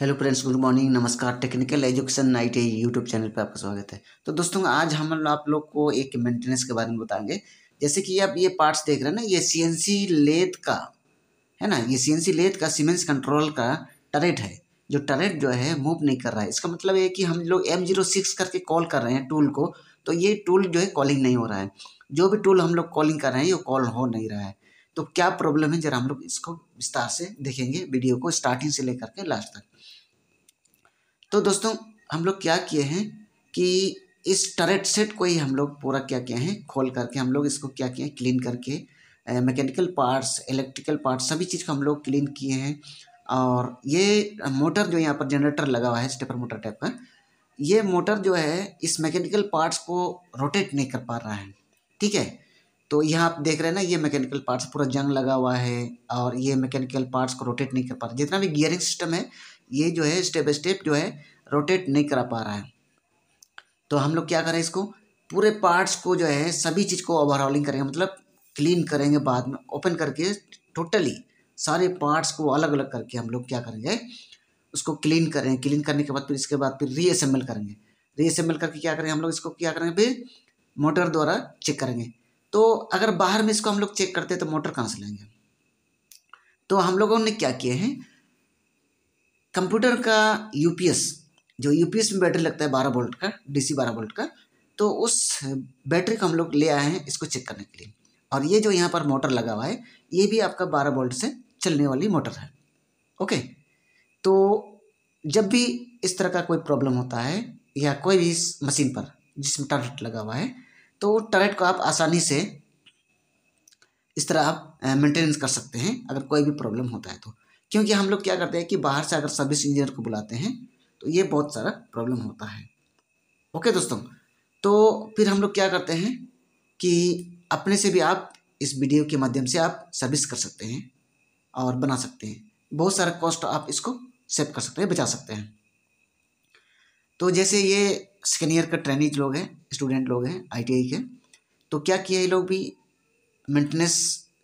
hello friends good morning नमस्कार technical education night A YouTube channel पर आपका स्वागत है तो दोस्तों आज हम आप लोग को एक मेंटेनेंस के बारे में बताएंगे जैसे कि आप ये पार्ट्स देख रहे हैं ना ये सीएनसी लेथ का है ना ये सीएनसी लेथ का सीमेंस कंट्रोल का टरेट है जो टरेट जो है मूव नहीं कर रहा है इसका मतलब है कि हम लोग एम जीरो सिक्स करके कॉल कर रहे हैं टूल को तो ये टूल जो है कॉलिंग नहीं हो रहा है जो भी टूल हम लोग कॉलिंग कर रहे हैं ये कॉल हो नहीं रहा है तो क्या प्रॉब्लम है जरा हम लोग इसको विस्तार से देखेंगे वीडियो को स्टार्टिंग से लेकर के लास्ट तक तो दोस्तों हम लोग क्या किए हैं कि इस टरेट सेट को ही हम लोग पूरा क्या किए हैं खोल करके हम लोग इसको क्या किए हैं क्लीन करके मैकेनिकल पार्ट्स इलेक्ट्रिकल पार्ट्स सभी चीज़ को हम लोग क्लीन किए हैं और ये मोटर जो यहाँ पर जनरेटर लगा हुआ है स्टेपर मोटर टाइप का ये मोटर जो है इस मैकेनिकल पार्ट्स को रोटेट नहीं कर पा रहा है ठीक है तो यहाँ आप देख रहे हैं ना ये मैकेनिकल पार्ट्स पूरा जंग लगा हुआ है और ये मैकेनिकल पार्ट्स को रोटेट नहीं कर पा रहा जितना भी गियरिंग सिस्टम है ये जो है स्टेप बाई स्टेप जो है रोटेट नहीं करा पा रहा है तो हम लोग क्या करें इसको पूरे पार्ट्स को जो है सभी चीज़ को ओवरऑलिंग करेंगे मतलब क्लीन करेंगे बाद में ओपन करके टोटली सारे पार्ट्स को अलग अलग करके हम लोग क्या करेंगे उसको क्लीन करें क्लीन करने के बाद फिर इसके बाद फिर रीअसेंबल करेंगे रीअसेंबल करके क्या करेंगे हम लोग इसको क्या करेंगे फिर मोटर द्वारा चेक करेंगे तो अगर बाहर में इसको हम लोग चेक करते हैं तो मोटर कहाँ से लेंगे तो हम लोगों ने क्या किए हैं कंप्यूटर का यूपीएस जो यूपीएस में बैटरी लगता है बारह वोल्ट का डीसी बारह वोल्ट का तो उस बैटरी को हम लोग ले आए हैं इसको चेक करने के लिए और ये जो यहाँ पर मोटर लगा हुआ है ये भी आपका बारह वोल्ट से चलने वाली मोटर है ओके तो जब भी इस तरह का कोई प्रॉब्लम होता है या कोई भी मशीन पर जिसमें टर्ट लगा हुआ है तो टर्रेट को आप आसानी से इस तरह आप मेंटेनेंस कर सकते हैं अगर कोई भी प्रॉब्लम होता है तो क्योंकि हम लोग क्या करते हैं कि बाहर से अगर सर्विस इंजीनियर को बुलाते हैं तो ये बहुत सारा प्रॉब्लम होता है ओके दोस्तों तो फिर हम लोग क्या करते हैं कि अपने से भी आप इस वीडियो के माध्यम से आप सर्विस कर सकते हैं और बना सकते हैं बहुत सारा कॉस्ट आप इसको सेव कर सकते हैं बचा सकते हैं तो जैसे ये सेकेंड ईयर का ट्रेनिज लोग हैं स्टूडेंट लोग हैं आईटीआई के तो क्या किया ये लोग भी मेंटेनेंस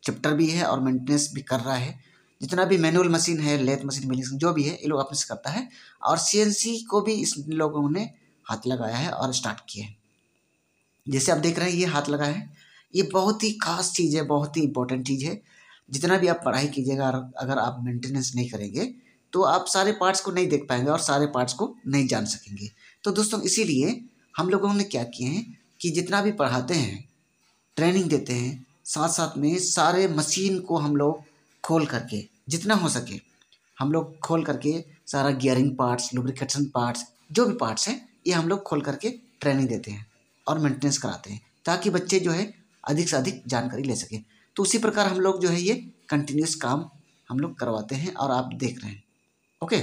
चैप्टर भी है और मेंटेनेंस भी कर रहा है जितना भी मैनुअल मशीन है लेथ मशीन मिलिंग जो भी है ये लोग अपने से करता है और सी को भी इस लोगों ने हाथ लगाया है और स्टार्ट किया है जैसे आप देख रहे हैं ये हाथ लगा है ये बहुत ही खास चीज़ है बहुत ही इंपॉर्टेंट चीज़ है जितना भी आप पढ़ाई कीजिएगा अगर आप मेंटेनेंस नहीं करेंगे तो आप सारे पार्ट्स को नहीं देख पाएंगे और सारे पार्ट्स को नहीं जान सकेंगे तो दोस्तों इसीलिए हम लोगों ने क्या किए हैं कि जितना भी पढ़ाते हैं ट्रेनिंग देते हैं साथ साथ में सारे मशीन को हम लोग खोल करके जितना हो सके हम लोग खोल करके सारा गियरिंग पार्ट्स लुब्रिकेशन पार्ट्स जो भी पार्ट्स हैं ये हम लोग खोल करके ट्रेनिंग देते हैं और मेंटेनेंस कराते हैं ताकि बच्चे जो है अधिक से अधिक जानकारी ले सकें तो उसी प्रकार हम लोग जो है ये कंटिन्यूस काम हम लोग करवाते हैं और आप देख रहे हैं ओके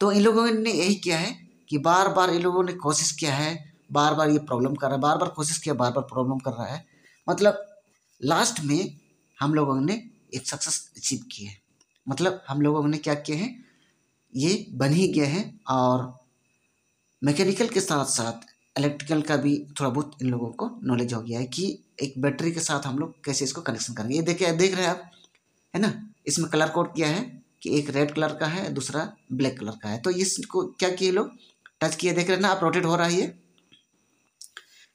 तो इन लोगों ने यही किया है कि बार बार इन लोगों ने कोशिश किया है बार बार ये प्रॉब्लम कर रहा है बार बार कोशिश किया बार बार प्रॉब्लम कर रहा है मतलब लास्ट में हम लोगों ने एक सक्सेस अचीव किए हैं मतलब हम लोगों ने क्या किए हैं ये बन ही गए हैं और मैकेनिकल के साथ साथ इलेक्ट्रिकल का भी थोड़ा बहुत इन लोगों को नॉलेज हो गया है कि एक बैटरी के साथ हम लोग कैसे इसको कनेक्शन करेंगे ये देखे देख रहे हैं आप है ना इसमें कलर कोड किया है कि एक रेड कलर का है दूसरा ब्लैक कलर का है तो इसको क्या किए लोग टच किए देख रहे हैं ना आप रोटेट हो रहा है ये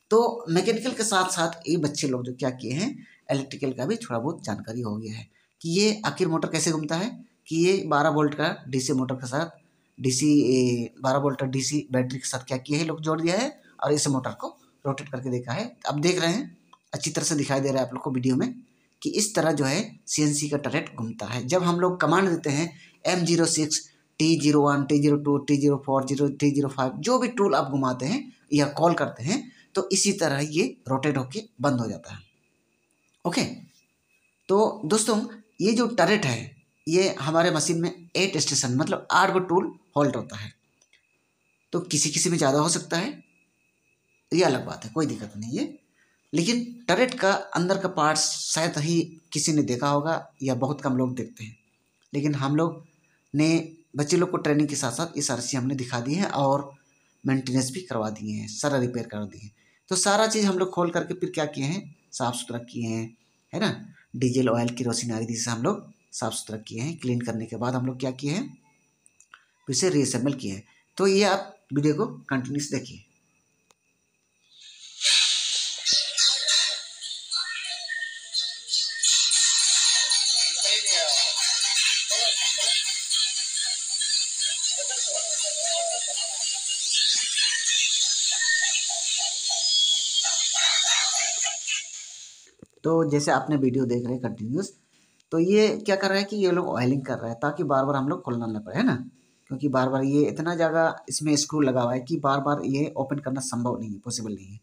तो मैकेनिकल के साथ साथ ये बच्चे लोग जो क्या किए हैं इलेक्ट्रिकल का भी थोड़ा बहुत जानकारी हो गया है कि ये आखिर मोटर कैसे घूमता है कि ये बारह वोल्ट का डीसी मोटर के साथ डीसी बारह वोल्ट का डीसी बैटरी के साथ क्या किया है लोग जोड़ दिया है और इस मोटर को रोटेट करके देखा है अब तो देख रहे हैं अच्छी तरह से दिखाई दे रहा है आप लोग को वीडियो में कि इस तरह जो है सी का टरेट घूमता है जब हम लोग कमांड देते हैं M zero six T zero one T zero two T zero four zero T zero five जो भी टूल आप घुमाते हैं या कॉल करते हैं तो इसी तरह ये रोटेट होके बंद हो जाता है ओके तो दोस्तों ये जो टरेट है ये हमारे मशीन में एट स्टेशन मतलब आठ गो टूल होल्ड होता है तो किसी किसी में ज़्यादा हो सकता है ये अलग बात है कोई दिक्कत नहीं ये लेकिन टरेट का अंदर का पार्ट शायद ही किसी ने देखा होगा या बहुत कम लोग देखते हैं लेकिन हम लोग ने बच्चे लोग को ट्रेनिंग के साथ साथ ये सारी चीज़ हमने दिखा दी है और मेंटेनेंस भी करवा दिए हैं सारा रिपेयर करवा दिए हैं तो सारा चीज़ हम लोग खोल करके फिर क्या किए हैं साफ़ सुथरा किए हैं है ना डीजल ऑयल की रोशनी रोशनारी से हम लोग साफ़ सुथरा किए हैं क्लीन करने के बाद हम लोग क्या किए हैं फिर से रीअसेंबल किए हैं तो ये आप वीडियो को कंटिन्यूस देखिए तो जैसे आपने वीडियो देख रहे हैं कंटिन्यूस तो ये क्या कर रहा है कि ये लोग ऑयलिंग कर रहा है ताकि बार बार हम लोग खोलना ना पड़े है ना क्योंकि बार बार ये इतना ज़्यादा इसमें स्क्रू लगा हुआ है कि बार बार ये ओपन करना संभव नहीं है पॉसिबल नहीं है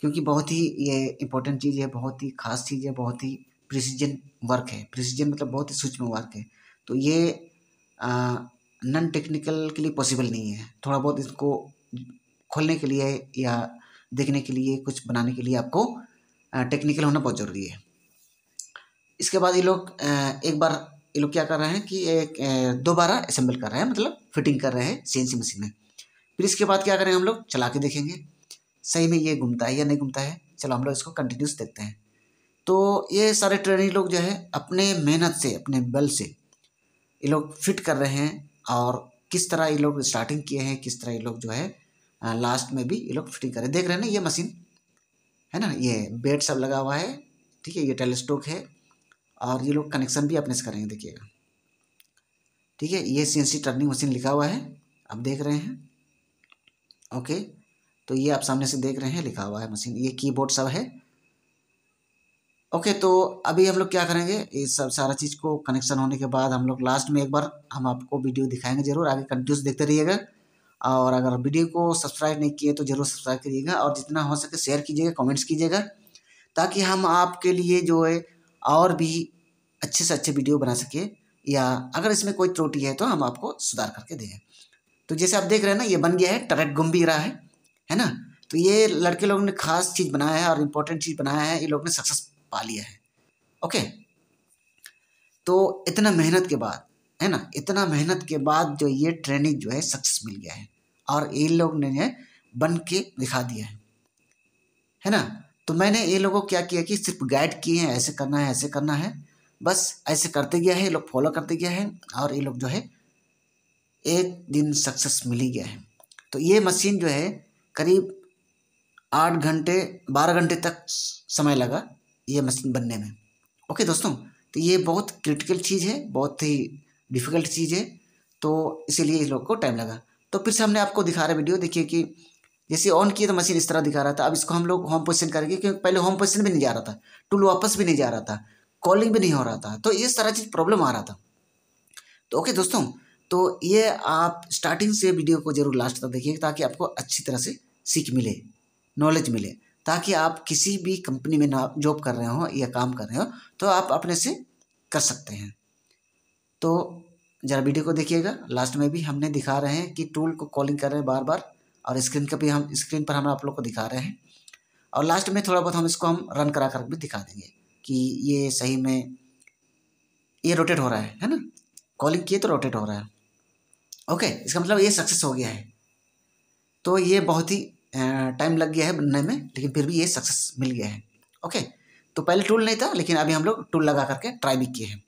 क्योंकि बहुत ही ये इंपॉर्टेंट चीज़ है बहुत ही खास चीज़ है बहुत ही प्रिसीजन वर्क है प्रिसीजन मतलब बहुत ही सूक्ष्म वर्क है तो ये नॉन टेक्निकल के लिए पॉसिबल नहीं है थोड़ा बहुत इसको खोलने के लिए या देखने के लिए कुछ बनाने के लिए आपको टेक्निकल होना बहुत ज़रूरी है इसके बाद ये लोग एक बार ये लोग क्या कर रहे हैं कि एक दोबारा असेंबल कर रहे हैं मतलब फिटिंग कर रहे हैं सी मशीन में फिर इसके बाद क्या करें हम लोग चला के देखेंगे सही में ये घूमता है या नहीं घूमता है चलो हम लोग इसको कंटिन्यूस देखते हैं तो ये सारे ट्रेनिंग लोग जो है अपने मेहनत से अपने बल से ये लोग फिट कर रहे हैं और किस तरह ये लोग स्टार्टिंग किए हैं किस तरह ये लोग जो है लास्ट में भी ये लोग फिटिंग कर रहे हैं देख रहे हैं ना ये मशीन है ना ये बेड सब लगा हुआ है ठीक है ये टेलीस्टोक है और ये लोग कनेक्शन भी अपने से करेंगे देखिएगा ठीक है ये सी टर्निंग मशीन लिखा हुआ है आप देख रहे हैं ओके तो ये आप सामने से देख रहे हैं लिखा हुआ है मशीन ये कीबोर्ड सब है ओके तो अभी हम लोग क्या करेंगे ये सब सारा चीज़ को कनेक्शन होने के बाद हम लोग लास्ट में एक बार हम आपको वीडियो दिखाएंगे जरूर आगे कंटिन्यूस देखते रहिएगा और अगर वीडियो को सब्सक्राइब नहीं किए तो ज़रूर सब्सक्राइब करिएगा और जितना हो सके शेयर कीजिएगा कमेंट्स कीजिएगा ताकि हम आपके लिए जो है और भी अच्छे से अच्छे वीडियो बना सके या अगर इसमें कोई त्रुटि है तो हम आपको सुधार करके देंगे तो जैसे आप देख रहे हैं ना ये बन गया है टरेट गुम भी रहा है है ना तो ये लड़के लोगों ने खास चीज़ बनाया है और इम्पोर्टेंट चीज़ बनाया है ये लोग ने सक्सेस पा लिया है ओके तो इतना मेहनत के बाद है ना इतना मेहनत के बाद जो ये ट्रेनिंग जो है सक्सेस मिल गया है और ये लोग ने है बन के दिखा दिया है है ना तो मैंने ये लोगों को क्या किया कि सिर्फ गाइड किए हैं ऐसे करना है ऐसे करना है बस ऐसे करते गया है ये लोग फॉलो करते गया है और ये लोग जो है एक दिन सक्सेस मिल ही गया है तो ये मशीन जो है करीब आठ घंटे बारह घंटे तक समय लगा ये मशीन बनने में ओके दोस्तों तो ये बहुत क्रिटिकल चीज़ है बहुत ही डिफ़िकल्ट चीज़ है तो इसीलिए इस लोग को टाइम लगा तो फिर से हमने आपको दिखा रहा वीडियो देखिए कि जैसे ऑन किया तो मशीन इस तरह दिखा रहा था अब इसको हम लोग होम पोजिशन करेंगे क्योंकि पहले होम पोजिशन भी नहीं जा रहा था टूल वापस भी नहीं जा रहा था कॉलिंग भी नहीं हो रहा था तो ये सारा चीज़ प्रॉब्लम आ रहा था तो ओके दोस्तों तो ये आप स्टार्टिंग से वीडियो को जरूर लास्ट तक देखिए ताकि आपको अच्छी तरह से सीख मिले नॉलेज मिले ताकि आप किसी भी कंपनी में ना जॉब कर रहे हो या काम कर रहे हो तो आप अपने से कर सकते हैं तो ज़रा वीडियो को देखिएगा लास्ट में भी हमने दिखा रहे हैं कि टूल को कॉलिंग कर रहे हैं बार बार और स्क्रीन का भी हम स्क्रीन पर हम आप लोग को दिखा रहे हैं और लास्ट में थोड़ा बहुत हम इसको हम रन करा कर भी दिखा देंगे कि ये सही में ये रोटेट हो रहा है है ना कॉलिंग किए तो रोटेट हो रहा है ओके इसका मतलब ये सक्सेस हो गया है तो ये बहुत ही टाइम लग गया है बनने में लेकिन फिर भी ये सक्सेस मिल गया है ओके तो पहले टूल नहीं था लेकिन अभी हम लोग टूल लगा करके ट्राई भी किए हैं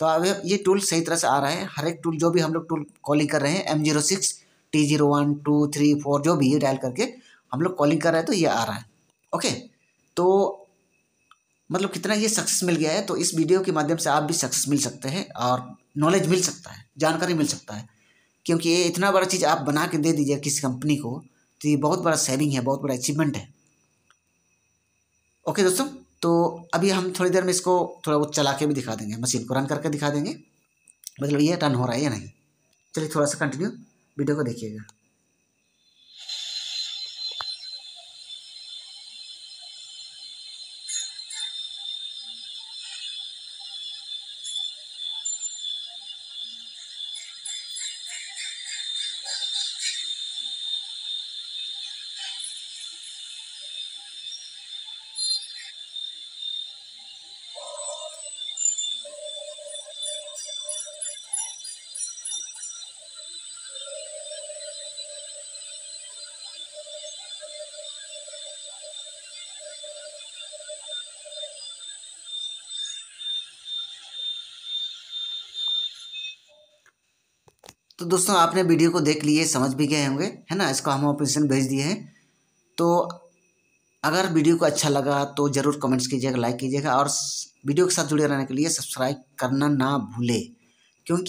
तो अब ये टूल सही तरह से आ रहा है हर एक टूल जो भी हम लोग टूल कॉलिंग कर रहे हैं M zero six T zero one two three four जो भी ये डायल करके हम लोग कॉलिंग कर रहे हैं तो ये आ रहा है ओके तो मतलब कितना ये सक्सेस मिल गया है तो इस वीडियो के माध्यम से आप भी सक्सेस मिल सकते हैं और नॉलेज मिल सकता है जानकारी मिल सकता है क्योंकि ये इतना बड़ा चीज़ आप बना के दे दीजिए किसी कंपनी को तो ये बहुत बड़ा सेविंग है बहुत बड़ा अचीवमेंट है ओके दोस्तों तो अभी हम थोड़ी देर में इसको थोड़ा बहुत चला के भी दिखा देंगे मशीन को रन करके दिखा देंगे मतलब ये रन हो रहा है या नहीं चलिए थोड़ा सा कंटिन्यू वीडियो को देखिएगा तो दोस्तों आपने वीडियो को देख लिए समझ भी गए होंगे है ना इसका हम ऑपरेशन भेज दिए हैं तो अगर वीडियो को अच्छा लगा तो ज़रूर कमेंट्स कीजिएगा लाइक कीजिएगा और वीडियो के साथ जुड़े रहने के लिए सब्सक्राइब करना ना भूले क्योंकि